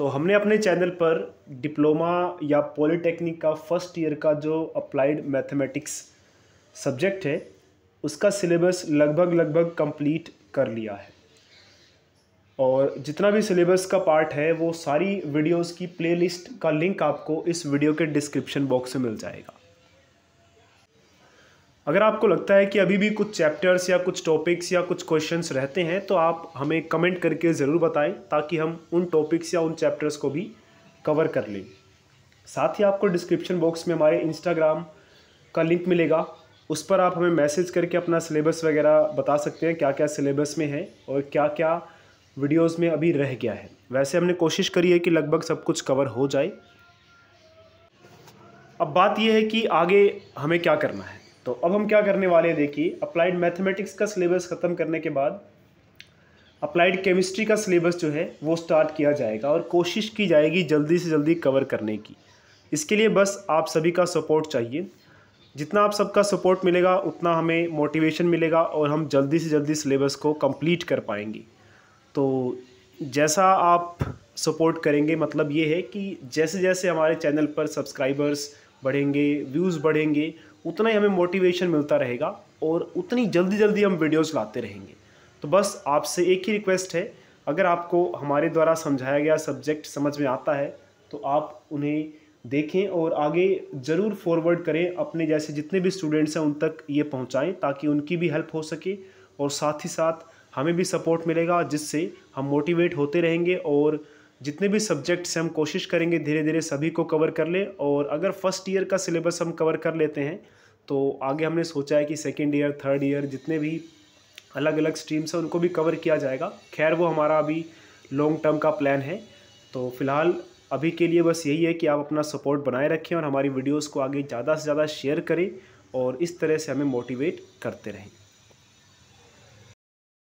तो हमने अपने चैनल पर डिप्लोमा या पॉलीटेक्निक का फर्स्ट ईयर का जो अप्लाइड मैथमेटिक्स सब्जेक्ट है उसका सिलेबस लगभग लगभग कंप्लीट कर लिया है और जितना भी सिलेबस का पार्ट है वो सारी वीडियोस की प्लेलिस्ट का लिंक आपको इस वीडियो के डिस्क्रिप्शन बॉक्स में मिल जाएगा अगर आपको लगता है कि अभी भी कुछ चैप्टर्स या कुछ टॉपिक्स या कुछ क्वेश्चंस रहते हैं तो आप हमें कमेंट करके ज़रूर बताएं ताकि हम उन टॉपिक्स या उन चैप्टर्स को भी कवर कर लें साथ ही आपको डिस्क्रिप्शन बॉक्स में हमारे इंस्टाग्राम का लिंक मिलेगा उस पर आप हमें मैसेज करके अपना सिलेबस वगैरह बता सकते हैं क्या क्या सिलेबस में है और क्या क्या वीडियोज़ में अभी रह गया है वैसे हमने कोशिश करी है कि लगभग सब कुछ कवर हो जाए अब बात यह है कि आगे हमें क्या करना है तो अब हम क्या करने वाले हैं देखिए अप्लाइड मैथमेटिक्स का सिलेबस ख़त्म करने के बाद अप्लाइड केमिस्ट्री का सिलेबस जो है वो स्टार्ट किया जाएगा और कोशिश की जाएगी जल्दी से जल्दी कवर करने की इसके लिए बस आप सभी का सपोर्ट चाहिए जितना आप सबका सपोर्ट मिलेगा उतना हमें मोटिवेशन मिलेगा और हम जल्दी से जल्दी सिलेबस को कंप्लीट कर पाएंगे तो जैसा आप सपोर्ट करेंगे मतलब ये है कि जैसे जैसे हमारे चैनल पर सब्सक्राइबर्स बढ़ेंगे व्यूज़ बढ़ेंगे उतना ही हमें मोटिवेशन मिलता रहेगा और उतनी जल्दी जल्दी हम वीडियोज़ लाते रहेंगे तो बस आपसे एक ही रिक्वेस्ट है अगर आपको हमारे द्वारा समझाया गया सब्जेक्ट समझ में आता है तो आप उन्हें देखें और आगे ज़रूर फॉरवर्ड करें अपने जैसे जितने भी स्टूडेंट्स हैं उन तक ये पहुँचाएँ ताकि उनकी भी हेल्प हो सके और साथ ही साथ हमें भी सपोर्ट मिलेगा जिससे हम मोटिवेट होते रहेंगे और जितने भी सब्जेक्ट्स से हम कोशिश करेंगे धीरे धीरे सभी को कवर कर ले और अगर फर्स्ट ईयर का सिलेबस हम कवर कर लेते हैं तो आगे हमने सोचा है कि सेकेंड ईयर थर्ड ईयर जितने भी अलग अलग स्ट्रीम्स हैं उनको भी कवर किया जाएगा खैर वो हमारा अभी लॉन्ग टर्म का प्लान है तो फिलहाल अभी के लिए बस यही है कि आप अपना सपोर्ट बनाए रखें और हमारी वीडियोस को आगे ज़्यादा से ज़्यादा शेयर करें और इस तरह से हमें मोटिवेट करते रहें